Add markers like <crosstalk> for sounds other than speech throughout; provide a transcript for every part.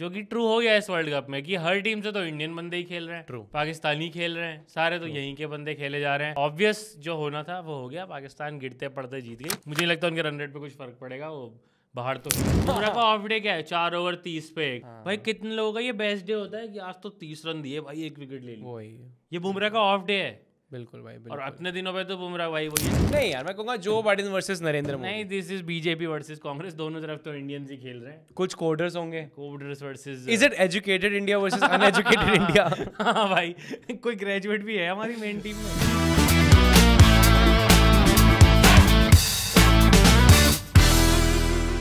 जो कि ट्रू हो गया इस वर्ल्ड कप में कि हर टीम से तो इंडियन बंदे ही खेल रहे हैं ट्रू पाकिस्तानी खेल रहे हैं सारे तो यहीं के बंदे खेले जा रहे हैं ऑब्वियस जो होना था वो हो गया पाकिस्तान गिरते पड़ते जीत गई मुझे लगता है उनके रन रेट पे कुछ फर्क पड़ेगा वो बाहर तो बुमराह <laughs> का ऑफ डे क्या है चार ओवर तीस पे एक हाँ। भाई कितने लोगों का ये बेस्ट डे होता है कि आज तो तीस रन दिए भाई एक विकेट ले ली ये बुमराह का ऑफ डे है बिल्कुल भाई बिल्कुल। और अपने दिनों पे तो बुमराह भाई वही नहीं यार मैं कहूँगा जो बाइडन वर्सेस नरेंद्र मोदी नहीं this is BJP versus Congress दोनों तरफ तो इंडियन ही खेल रहे हैं कुछ कोडर्स होंगे coders versus is it educated India versus uneducated India हाँ भाई कोई ग्रेजुएट भी है हमारी मेन टीम में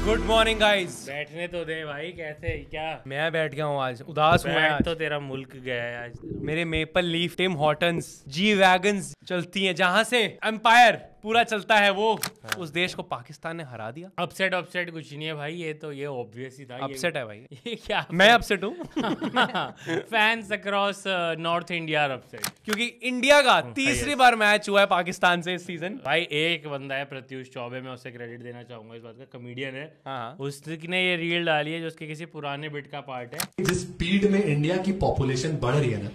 गुड मॉर्निंग गाइस बैठने तो दे भाई कैसे क्या मैं बैठ गया हूँ आज उदास हूँ मैं तो तेरा मुल्क गया है आज मेरे Maple Leaf Tim Hortons G wagon चलती हैं जहाँ से एम्पायर पूरा चलता है वो हाँ। उस देश को पाकिस्तान ने हरा दिया अपसेट अपसेट कुछ नहीं है भाई ये तो ये ऑब्वियस ही था अपसेट है भाई <laughs> ये क्या मैं अपसेट हूँ fans across north India upset क्योंकि इंडिया का हाँ, तीसरी बार मैच हुआ है पाकिस्तान से इस सीजन भाई एक बंदा है प्रत्युष चौबे मैं उसे क्रेडिट देना चाहूंगा इस बात का कॉमेडियन है हाँ, हाँ। उसने ये रील डाली है जो उसके किसी पुराने बिट का पार्ट है जिस स्पीड में इंडिया की पॉपुलेशन बढ़ रही है ना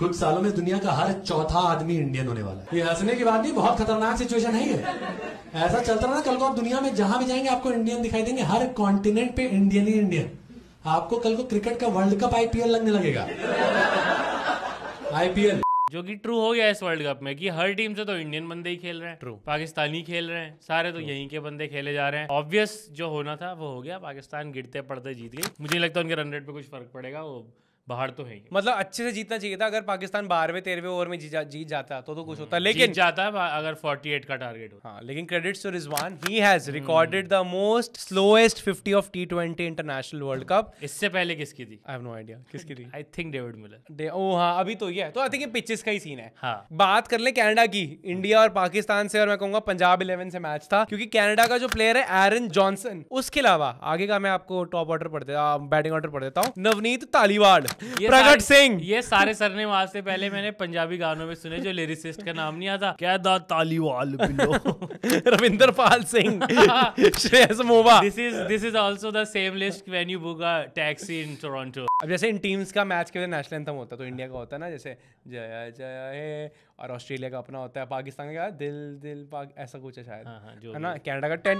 कुछ सालों में दुनिया का हर चौथा आदमी इंडियन होने वाला है ये हंसने की बात नहीं बहुत खतरनाक सिचुएशन है ये ऐसा चलता रहा ना कल को आप दुनिया में जहां भी जाएंगे आपको इंडियन दिखाई देंगे हर कॉन्टिनेंट पे इंडियन ही इंडियन आपको कल को क्रिकेट का वर्ल्ड कप आईपीएल लगने लगेगा आईपीएल जो कि ट्रू हो गया इस वर्ल्ड कप में कि हर टीम से तो इंडियन बंदे ही खेल रहे हैं ट्रू पाकिस्तानी खेल रहे हैं सारे तो यहीं के बंदे खेले जा रहे हैं ऑब्वियस जो होना था वो हो गया पाकिस्तान गिरते पड़ते जीत गई मुझे लगता है उनके रन रेट पे कुछ फर्क पड़ेगा वो बाहर तो है ही मतलब अच्छे से जीतना चाहिए था अगर पाकिस्तान बारहवें तेरहवें ओवर में जा, जीत जाता तो तो कुछ हम्म। होता लेकिन जाता अगर 48 का टारगेट हो हाँ लेकिन क्रेडिट्स टू रिजवान ही has recorded the most slowest 50 of T international world cup इससे पहले किसकी थी आई हैव नो आइडिया किसकी थी आई थिंक डेविड मिलर ओ हाँ अभी तो ये है तो आई थिंक पिचेस का ही सीन है हाँ बात कर ले कैनेडा की इंडिया और पाकिस्तान से और मैं कहूंगा पंजाब इलेवन से मैच था क्योंकि कनाडा का जो प्लेयर है एरन जॉनसन उसके अलावा आगे का मैं आपको टॉप ऑर्डर पढ़ देता बैटिंग ऑर्डर पढ़ देता हूँ नवनीत तालीवाड़ प्रगट सिंह ये सारे सरने आज से पहले मैंने पंजाबी गानों में सुने जो लिरिसिस्ट का नाम नहीं आता क्या दा ताली वाल <laughs> Ravinder Pal Singh <laughs> Shreyas Movva this is this is also the same list when you book a taxi in Toronto अब जैसे इन टीम्स का मैच के नेशनल एंथम होता तो इंडिया का होता ना जैसे जया जया है और ऑस्ट्रेलिया का अपना होता है पाकिस्तान का दिल दिल पाक ऐसा कुछ है शायद कनाडा का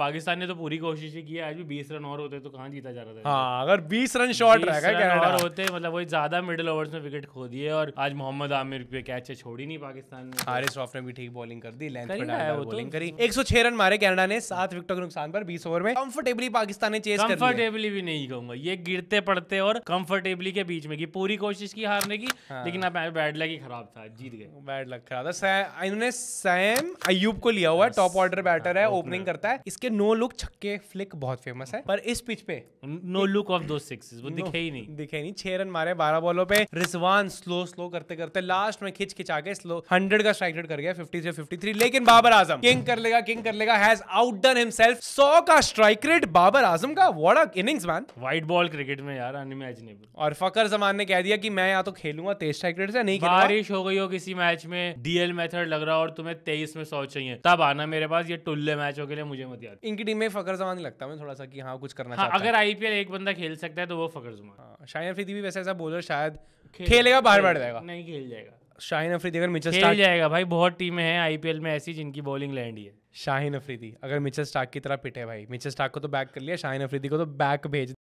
पाकिस्तान ने तो पूरी कोशिश ही की आज भी बीस रन और होते तो कहाँ जीता जा रहा था हाँ अगर बीस रन शॉर्ट रहेगा होते मतलब वही ज्यादा मिडिल ओवर्स में विकेट खो दिए और आज मोहम्मद आमिर पे कैच छोड़ी नहीं पाकिस्तान ने हारिस रॉफ ने भी ठीक बॉलिंग कर दी लेंथ पर बॉलिंग करी छह रन मारे कनाडा ने सात विकेटों के नुकसान पर बीस ओवर में कंफर्टेबली पाकिस्तान ने चेस कंफर्टेबली भी नहीं कहूंगा ये गिरते पड़ते और कंफर्टेबली के बीच में की पूरी कोशिश की हारने की की हाँ। लेकिन अब बैड लक ही खराब था जीत गए बैड लक खराब था इन्होंने सैम अयूब को लिया हुआ है टॉप ऑर्डर बैटर है ओपनिंग करता है इसके नो लुक छक्के फ्लिक बहुत फेमस है पर इस पिच पे नो लुक ऑफ दो सिक्स वो दिखे ही नहीं दिखे नहीं छह रन मारे बारह बॉलों पे रिजवान स्लो स्लो करते करते लास्ट में खिंच खिंचा के स्लो हंड्रेड का स्ट्राइक रेट कर गया फिफ्टी से फिफ्टी थ्री लेकिन बाबर आजम किंग कर लेगा किंग कर लेगा हैज आउट डन हिमसेल्फ सौ का स्ट्राइक रेट बाबर आजम का what innings man white ball cricket में यार अनइमेजिनेबल और फकर जमान ने कह दिया कि मैं या तो खेल खेलूंगा तेईस स्ट्राइक से नहीं बारिश हो गई हो किसी मैच में डीएल मेथड लग रहा और तुम्हें तेईस में सौ चाहिए तब आना मेरे पास ये टुल्ले मैचों के लिए मुझे मत याद इनकी टीम में फकर जमान लगता है थोड़ा सा कि हाँ कुछ करना हाँ, अगर आईपीएल एक बंदा खेल सकता है तो वो फकर जमान हाँ, शाहिन अफरीदी भी वैसे ऐसा बोलो शायद खेलेगा बाहर बढ़ जाएगा नहीं खेल जाएगा शाहिन अफरीदी अगर मिचल स्टार्क जाएगा भाई बहुत टीमें हैं आईपीएल में ऐसी जिनकी बॉलिंग लैंड ही है शाहिन अफरीदी अगर मिचल स्टार्क की तरह पिटे भाई मिचल स्टार्क को तो बैक कर लिया शाहिन अफरीदी को तो बैक भेज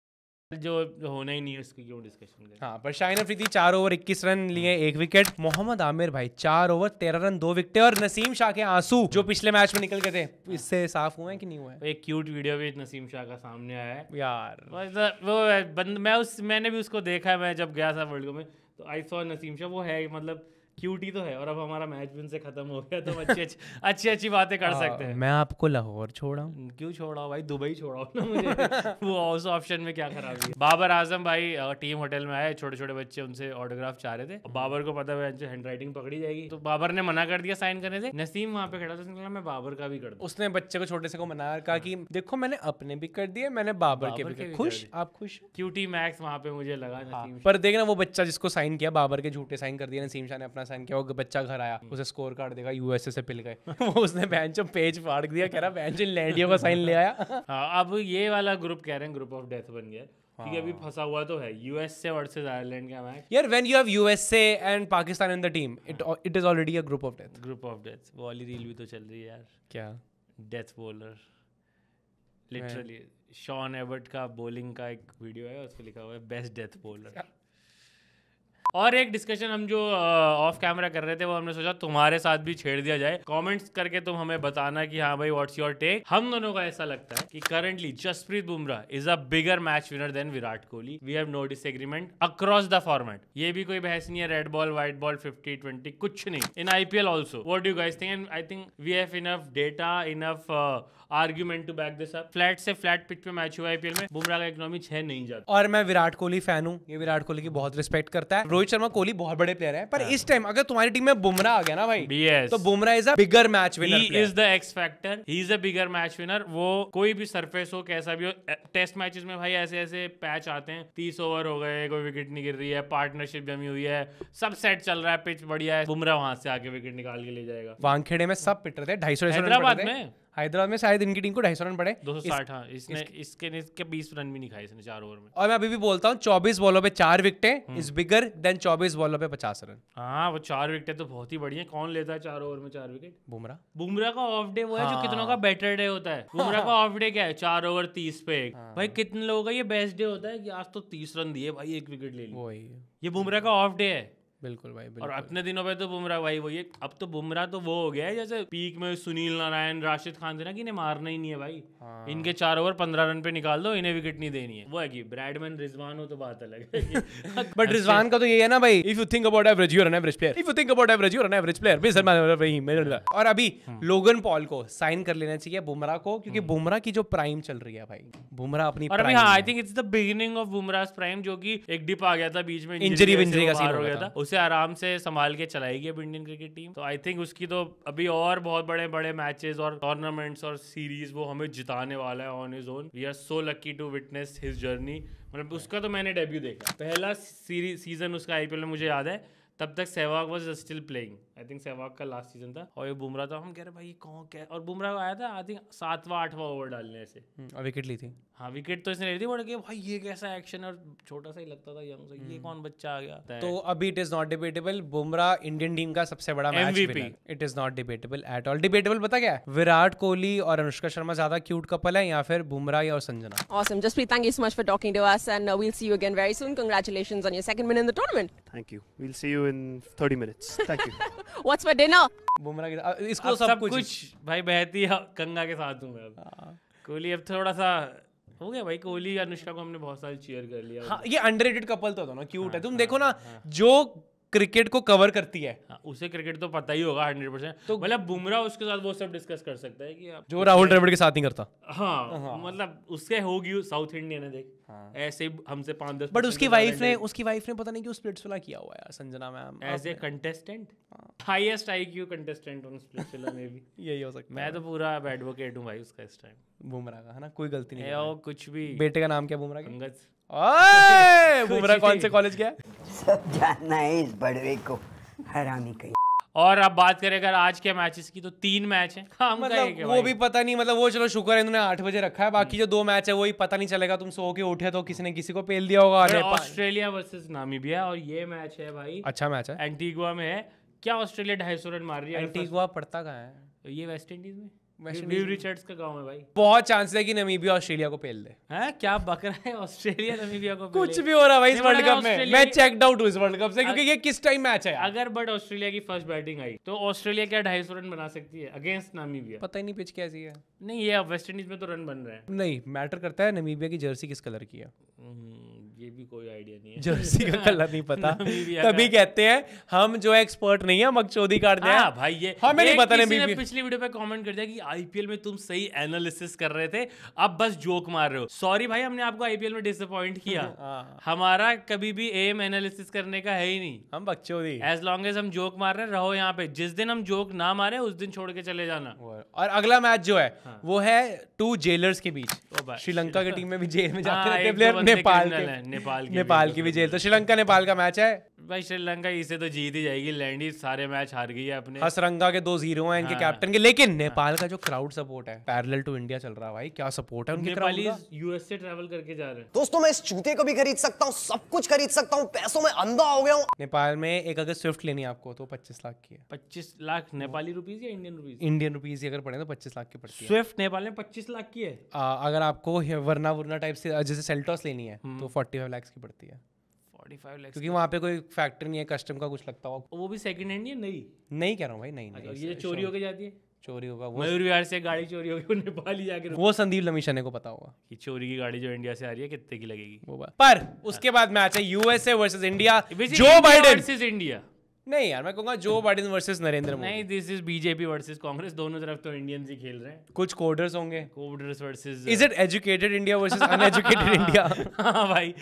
जो होना ही नहीं है उसकी क्यों डिस्कशन करें हाँ पर शाहिन अफरीदी चार ओवर 21 रन लिए एक विकेट मोहम्मद आमिर भाई चार ओवर तेरह रन दो विकेट और नसीम शाह के आंसू जो पिछले मैच में निकल गए थे हाँ। इससे साफ हुए हैं कि नहीं हुए एक क्यूट वीडियो भी नसीम शाह का सामने आया है यार वो बंद मैं उस मैंने भी उसको देखा है मैं जब गया था वर्ल्ड कप में तो आई सॉ नसीम शाह वो है मतलब क्यूटी तो है और अब हमारा मैच भी उनसे खत्म हो गया तो अच्छी अच्छी <laughs> अच्छी अच्छी बातें कर हाँ, सकते हैं मैं आपको लाहौर छोड़ा हम्म, क्यों छोड़ा भाई दुबई छोड़ा ना मुझे <laughs> वो उस ऑप्शन में क्या खराबी है बाबर आजम भाई टीम होटल में आए छोटे छोटे बच्चे उनसे ऑटोग्राफ चाह रहे थे बाबर को पता है हैंड राइटिंग पकड़ी जाएगी तो बाबर ने मना कर दिया साइन करने से नसीम वहाँ पे खड़ा था उसने मैं बाबर का भी कर दू उसने बच्चे को छोटे से को मना कहा हाँ। कि देखो मैंने अपने भी कर दिए मैंने बाबर के भी खुश आप खुश क्यूटी मैक्स वहाँ पे मुझे लगा हाँ, पर देखना वो बच्चा जिसको साइन किया बाबर के झूठे साइन कर दिया नसीम शाह ने अपना साइन किया वो बच्चा घर आया उसे स्कोर कार्ड देगा यूएसए से पिल गए वो उसने बेंच पेज फाड़ दिया कह रहा बेंच लैंडियो का साइन ले आया अब ये वाला ग्रुप कह रहे हैं ग्रुप ऑफ डेथ बन गया क्योंकि अभी फंसा हुआ तो है यूएसए वर्सेस आयरलैंड का मैच यार when you have USA and Pakistan in the team it it is already a group of death group of death वो वाली रील भी तो चल रही है यार क्या death bowler literally Shaun Evert का बॉलिंग का एक वीडियो है उसमें लिखा हुआ है बेस्ट डेथ बॉलर और एक डिस्कशन हम जो ऑफ कैमरा कर रहे थे वो हमने सोचा तुम्हारे साथ भी छेड़ दिया जाए कमेंट्स करके तुम हमें बताना कि हाँ भाई व्हाट्स योर टेक हम दोनों का ऐसा लगता है कि currently Jasprit Bumrah is a bigger match winner than Virat Kohli we have no disagreement across the format ये भी कोई बहस नहीं है red ball white ball fifty twenty कुछ नहीं in IPL also what do guys think I think we have enough data enough argument to back this up flat से flat pitch पे मैच हुआ आईपीएल में बुमराह का इकोनॉमी छह नहीं जाता और मैं विराट कोहली फैन हूँ ये विराट कोहली की बहुत रिस्पेक्ट करता है रोहित रोहित शर्मा कोहली बहुत बड़े प्लेयर हैं पर हाँ। इस टाइम अगर तुम्हारी टीम में बुमराह आ गया ना भाई तो Bumrah is a bigger match winner is the X factor ही is a bigger match winner वो कोई भी सरफेस हो कैसा भी हो टेस्ट मैचेस में भाई ऐसे ऐसे पैच आते हैं तीस ओवर हो गए कोई विकेट नहीं गिर रही है पार्टनरशिप जमी हुई है सब सेट चल रहा है पिच बढ़िया है बुमराह वहां से आके विकेट निकाल के ले जाएगा वानखेड़े में सब पिट रहे थे ढाई सौ हैदराबाद में हैदराबाद में शायद इनकी टीम को ढाई सौ रन पड़े दो सौ साठ हाँ इसने इसके इसके बीस रन भी नहीं खाए इसने चार ओवर में और मैं अभी भी बोलता हूँ चौबीस बॉलों पे चार wicket hmm. Is bigger than चौबीस बॉलों पे पचास रन हाँ वो चार विकेट तो बहुत ही बढ़िया कौन लेता है चार ओवर में चार विकेट बुमरा बुमरा का ऑफ डे वो है जो हाँ। कितनों का बेटर डे होता है हाँ। बुमरा का ऑफ डे क्या है चार ओवर तीस पे हाँ। भाई कितने लोगों का ये बेस्ट डे होता है कि आज तो तीस रन दिए भाई एक विकेट ले लिया ये बुमरा का ऑफ डे है बिल्कुल भाई बिल्कुल। और अपने दिनों पे तो बुमराह भाई वही है अब तो बुमराह तो वो हो गया है जैसे पीक में सुनील नारायण राशिद खान थे ना कि इन्हें मारना ही नहीं है भाई हाँ। इनके चार ओवर पंद्रह रन पे निकाल दो इन्हें विकेट नहीं देनी है वो है कि ब्रैडमैन रिजवान हो तो बात अलग है बट <laughs> <laughs> रिजवान का तो ये है ना भाई if you think about average you're an average player if you think about average you're an average player और अभी लोगन हाँ। पॉल को साइन कर लेना चाहिए बुमराह को क्योंकि हाँ। बुमराह की जो प्राइम चल रही है भाई बुमराह अपनी और अभी हाँ I think it's the beginning of Bumrah prime जो की एक डिप आ गया था बीच में इंजरी विंजरी का सीन हो गया था उसे आराम से संभाल के चलाएगी अब इंडियन क्रिकेट टीम तो आई थिंक उसकी तो अभी और बहुत बड़े बड़े मैचेस और टूर्नामेंट्स और सीरीज वो हमें जिताने वाला है on his own we are so lucky to witness his journey मतलब उसका तो मैंने डेब्यू देखा पहला सीरीज सीजन उसका आईपीएल में मुझे याद है तब तक Sehwag was still playing I think Sehwag का लास्ट सीजन था और ये बुमराह था तो हम कह रहे भाई ये कौन क्या और बुमराह आया था आई थिंक सातवा आठवा ओवर डालने से हम्म, और विकेट ली थी हाँ विकेट तो इसने ले थी बट भाई ये कैसा एक्शन और छोटा सा ही लगता था यंग सा ये हम्म। कौन बच्चा आ गया तो अभी it is not debatable Bumrah Indian team का सबसे बड़ा MVP it is not debatable at all debatable पता क्या विराट कोहली और अनुष्का शर्मा ज्यादा क्यूट कपल है या फिर बुमराह या Sanjana awesome Jasprit thank you so much for talking to us and we will see you again very soon congratulations on your second win in the tournament thank you we will see you in 30 minutes thank you what's for dinner Bumrah के साथ इसको सब, सब कुछ, कुछ भाई बहती तो कंगा के साथ हूँ मैं अब हाँ। कोहली अब थोड़ा सा हो गया भाई कोहली अनुष्का को हमने बहुत सारी चीयर कर लिया हाँ ये अंडर कपल तो था ना क्यूट हाँ, है तुम हाँ, देखो ना हाँ, जो क्रिकेट को कवर करती है हाँ, उसे क्रिकेट तो पता ही होगा हंड्रेड परसेंट तो मतलब बुमराह उसके साथ वो सब डिस्कस कर सकता है कि आप जो राहुल द्रविड़ के साथ नहीं करता हाँ, हाँ मतलब उसके होगी साउथ इंडियन ने देख हाँ। ऐसे हमसे पांच दस बट उसकी वाइफ ने उसकी वाइफ ने पता नहीं कि उस क्यों स्प्लिट्सविला किया हुआ है Sanjana ma'am as a contestant highest IQ contestant on Splitsvilla मे भी <laughs> यही हो सकता मैं तो पूरा एडवोकेट हूँ भाई उसका इस टाइम बुमराह का है ना कोई गलती नहीं है और कुछ भी बेटे का नाम क्या बुमराह अंगद <laughs> बुमराह कौन से कॉलेज गया सब जानना है इस बड़वे को हरामी कहीं और अब बात करें अगर आज के मैचेस की तो तीन मैच हैं <laughs> हम मतलब वो भी पता नहीं मतलब वो चलो शुक्र है इन्होंने आठ बजे रखा है बाकी जो दो मैच है ही पता नहीं चलेगा तुम सो के उठे तो किसी ने किसी को पेल दिया होगा ऑस्ट्रेलिया वर्सेस नामीबिया और ये मैच है भाई अच्छा मैच है एंटीगुआ में है क्या ऑस्ट्रेलिया ढाई सौ रन मार रही है एंटीगुआ पड़ता कहाँ है ये वेस्ट इंडीज में भाई बहुत चांस है कि नमीबिया ऑस्ट्रेलिया को पेल दे क्या बकरा है ऑस्ट्रेलिया नमीबिया को कुछ भी हो रहा है इस वर्ल्ड कप में मैं चेकड आउट हूं इस वर्ल्ड कप से क्योंकि ये किस टाइम मैच है अगर बट ऑस्ट्रेलिया की फर्स्ट बैटिंग आई तो ऑस्ट्रेलिया क्या ढाई रन बना सकती है अगेंस्ट नमीबिया पता ही नहीं पिच कैसी है नहीं ये वेस्ट इंडीज में तो रन बन रहे हैं नहीं मैटर करता है नमीबिया की जर्सी किस कलर की है हम्म। ये भी कोई आइडिया नहीं है जर्सी का कलर नहीं <laughs> पता तभी कहते हैं हम जो एक्सपर्ट नहीं है मग चौधरी काट दिया भाई ये हमें नहीं पता नहीं पिछली वीडियो पे कमेंट कर दिया कि आईपीएल में तुम सही एनालिसिस कर रहे थे अब बस जोक मार रहे हो सॉरी भाई हमने आपको आईपीएल में डिसअपॉइंट किया <laughs> हाँ। हमारा कभी भी एम एनालिसिस करने का है ही नहीं हम चौधरी एज लॉन्ग एज हम जोक मार रहे रहो यहाँ पे जिस दिन हम जोक ना मारे उस दिन छोड़ के चले जाना और अगला मैच जो है हाँ। वो है टू जेलर्स के बीच श्रीलंका की टीम <laughs> में भी जेल में जाते हाँ, हैं प्लेयर नेपाल के नेपाल की नेपाल की भी तो जेल तो श्रीलंका नेपाल का मैच है भाई श्रीलंका इसे तो जीत ही जाएगी लैंडी सारे मैच हार गई है अपने हसरंगा के दो जीरो हैं इनके हाँ। कैप्टन के लेकिन हाँ। नेपाल का जो क्राउड सपोर्ट है पैरेलल टू इंडिया चल रहा है भाई क्या सपोर्ट है उनके नेपाली यूएस से ट्रैवल करके जा रहे हैं दोस्तों मैं इस जूते को भी खरीद सकता हूँ सब कुछ खरीद सकता हूँ पैसों में अंधा हो गया हूँ नेपाल में एक अगर स्विफ्ट लेनी है आपको तो पच्चीस लाख की है पच्चीस लाख नेपाली रुपीज या इंडियन रुपीज इंडियन रुपीज अगर पड़े तो पच्चीस लाख की पड़ती है स्विफ्ट नेपाल में पच्चीस लाख की है अगर आपको वरना वरना टाइप से जैसे सेल्टॉस लेनी है हम्म। तो फोर्टी फाइव लाख की पड़ती है फोर्टी फाइव लैक्स क्योंकि वहाँ पे कोई फैक्ट्री नहीं है कस्टम का कुछ लगता होगा वो भी सेकंड हैंड है नहीं नहीं कह रहा हूँ भाई नहीं, अच्छा, नहीं ये चोरी होकर जाती है चोरी होगा वो मयूर विहार से गाड़ी चोरी होगी नेपाल ही जाके वो संदीप लमीशा को पता होगा कि चोरी की गाड़ी जो इंडिया से आ रही है कितने की लगेगी वो बात पर उसके बाद मैच है USA versus India Joe Biden versus India नहीं यार मैं कहूंगा जो बाइडन वर्सेस नरेंद्र मोदी नहीं this is BJP versus Congress दोनों तरफ तो इंडियंस ही खेल रहे हैं कुछ कोडर्स होंगे coders versus is it educated India versus uneducated India हां भाई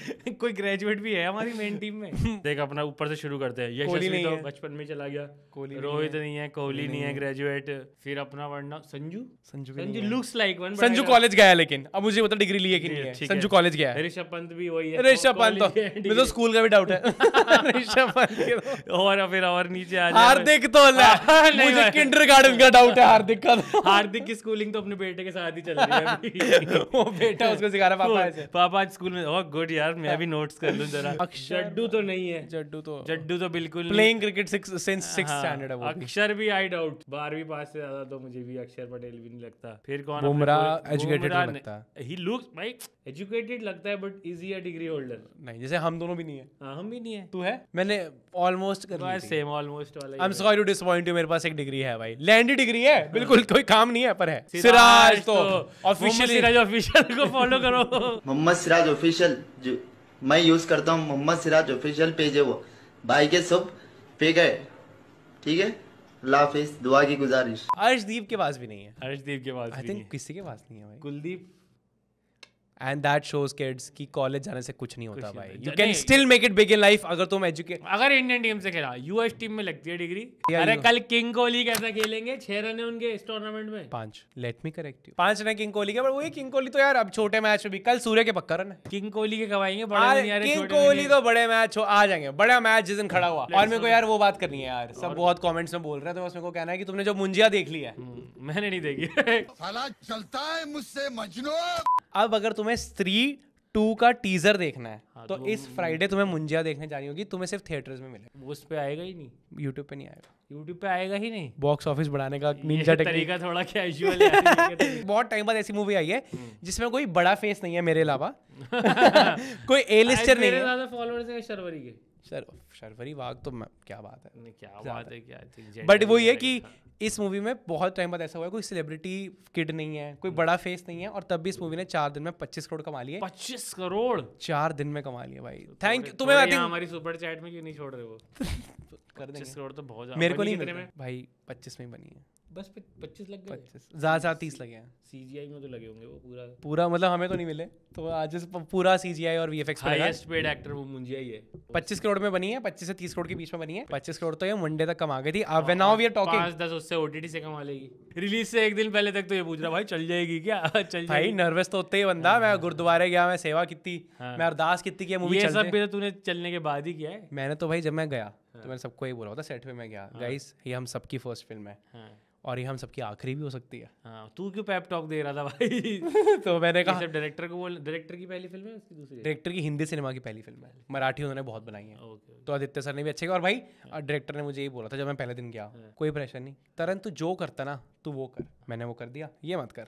कोई ग्रेजुएट भी है हमारी मेन टीम में <laughs> देख अपना ऊपर से शुरू करते हैं यशस्वी तो बचपन में चला गया कोहली रोहित नहीं है कोहली नहीं है ग्रेजुएट फिर अपना वरना Sanju Sanju Sanju looks like one Sanju college गया लेकिन अब मुझे पता तो डिग्री लिए कि नहीं है संजू कॉलेज गया है ऋषभ पंत भी वही है ऋषभ पंत तो स्कूल <laughs> का भी डाउट है <laughs> ऋषभ पंत तो। और फिर और नीचे आ हार्दिक तो हाँ, मुझे गार्डन का डाउट है हार्दिक का तो। हार्दिक की स्कूलिंग तो अपने बेटे के साथ ही चल रही है <laughs> वो बेटा उसको सिखा रहा पापा ऐसे पापा आज स्कूल में ओह गुड यार मैं भी नोट्स कर लूं जरा जड्डू तो नहीं है जड्डू तो जड्डू तो बिल्कुल प्लेइंग क्रिकेट सिंस स्टैंडर्ड है अक्षर भी आई डाउट बारहवीं पास से ज्यादा तो मुझे भी अक्षर पटेल भी नहीं लगता फिर कौन बुमराह एजुकेटेड लगता है ही लुक्स भाई एजुकेटेड लगता है but is he degree holder नहीं जैसे हम दोनों भी नहीं है हाँ, हम भी नहीं है तू है मैंने ऑलमोस्ट कर ली सेम ऑलमोस्ट वाला I am sorry to disappoint you मेरे पास एक डिग्री है भाई लैंड डिग्री है हाँ। बिल्कुल कोई काम नहीं है पर है सिराज तो ऑफिशियल तो, सिराज ऑफिशियल को फॉलो करो मोहम्मद सिराज ऑफिशियल जो मैं यूज करता हूँ मोहम्मद सिराज ऑफिशियल पेज है वो भाई के सब पे गए ठीक है लाफिज दुआ की गुजारिश अर्शदीप के पास भी नहीं है अर्शदीप के पास आई थिंक किसी के पास नहीं है भाई Kuldeep and that shows kids की कॉलेज जाने से कुछ नहीं होता भाई you can still make it big in life अगर तुम एजुकेट अगर इंडियन टीम से खेला यूएस टीम में लगती है डिग्री अरे कल किंग कोहली कैसा खेलेंगे छह रन है उनके इस टूर्नामेंट में पांच लेट मी करेक्ट यू पांच रन किंग कोहली के बट वही किंग कोहली तो यार अब छोटे मैच में भी कल सूर्य के पक्का रन किंग कोहली के कमाएंगे किंग कोहली तो बड़े मैच हो आ जाएंगे बड़ा मैच जिस दिन खड़ा हुआ और मेरे को यार वो बात करनी है यार सब बहुत कॉमेंट्स में बोल रहे हैं तो बस मेरे को कहना है की तुमने जो मुंजिया देख लिया है हम्म, मैंने नहीं देखी <laughs> चलता है मुझसे मजनू अब अगर तुम्हें तुम्हें स्त्री टू का टीजर देखना है हाँ, तो, तो, इस फ्राइडे तुम्हें मुंजिया देखने जानी होगी तुम्हें सिर्फ थिएटर्स में मिले उस पर आएगा ही नहीं यूट्यूब पे नहीं आएगा यूट्यूब पे आएगा ही नहीं बॉक्स ऑफिस बढ़ाने का निंजा तरीका थोड़ा कैजुअल है <laughs> बहुत टाइम बाद ऐसी मूवी आई है हम्म। जिसमें कोई बड़ा फेस नहीं है मेरे अलावा <laughs> <laughs> कोई ए लिस्टर नहीं है फॉलोअर्स हैं शर्वरी के सर शर्वरी वाघ तो क्या बात है क्या बात है क्या बट तो वो ये कि हाँ। इस मूवी में बहुत टाइम बाद ऐसा हुआ है कोई सेलिब्रिटी किड नहीं है कोई हम्म। बड़ा फेस नहीं है और तब भी इस मूवी ने चार दिन में पच्चीस करोड़ कमा लिए पच्चीस करोड़ चार दिन में कमा लिए भाई तो थैंक यू तुम्हें हमारी सुपर चैट में क्यों नहीं छोड़ रहे वो <laughs> कर देंगे करोड़ तो बहुत मेरे को नहीं मिल भाई पच्चीस में बनी है बस पच्चीस लग गए ज़्यादा ज़्यादा तीस लगे हैं सी जी आई में तो लगे होंगे वो पूरा पूरा मतलब हमें तो नहीं मिले तो आज पूरा सी जी आई और V F X paid actor वो मुंजिया ही है पच्चीस करोड़ में बनी है पच्चीस से तीस करोड़ के बीच में बनी है पच्चीस करोड़ तो ये मंडे तक कमा गई थी अब वे नाउ वी आर टॉकिंग पाँच दस उससे ओटीटी से कमा लेगी रिलीज से एक दिन पहले तक तो ये पूछ रहा भाई चल जाएगी क्या <laughs> चल भाई नर्वस तो होते ही बंदा हाँ, मैं हाँ। गुरुद्वारे गया मैं सेवा कितनी हाँ। मैं अरदास कितनी किया मूवी ये सब तो तूने चलने के बाद ही किया है मैंने तो भाई जब मैं गया हाँ। तो मैंने सबको यही बोला होता सेट पे मैं गया गाइस हाँ। ये हम सबकी फर्स्ट फिल्म है हाँ। और ये हम सबकी आखिरी भी हो सकती है तू क्यों पैप टॉक दे रहा था भाई <laughs> तो मैंने कहा डायरेक्टर को बोल डायरेक्टर की पहली फिल्म है उसकी दूसरी डायरेक्टर की हिंदी सिनेमा की पहली फिल्म है मराठी उन्होंने बहुत बनाई है तो आदित्य सर ने भी अच्छे किया और भाई डायरेक्टर ने मुझे यही बोला था जब मैं पहले दिन गया कोई प्रेशर नहीं तरन तू जो करता ना तू वो कर मैंने वो कर दिया ये मत कर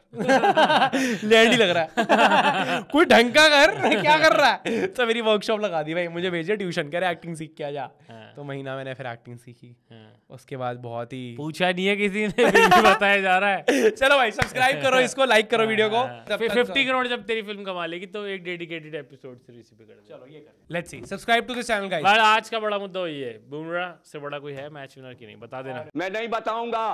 लेडी <laughs> लग रहा है <laughs> कोई ढंग का कर क्या कर रहा है तो मेरी वर्कशॉप लगा दी भाई मुझे भेजे ट्यूशन करे एक्टिंग सीख के आ जा तो महीना मैंने फिर एक्टिंग सीखी हाँ। उसके बाद बहुत ही पूछा नहीं है किसी ने <laughs> बताया जा रहा है चलो भाई सब्सक्राइब करो इसको लाइक करो वीडियो को हाँ, हाँ। फिफ्टी करोड़ जब तेरी फिल्म कमा लेगी तो एक डेडिकेटेड एपिसोड सीरीज पे कर चलो ये कर let's see subscribe to this channel guys आज का बड़ा मुद्दा ये है बुमराह से बड़ा कोई है मैच विनर की नहीं बता देना मैं नहीं बताऊंगा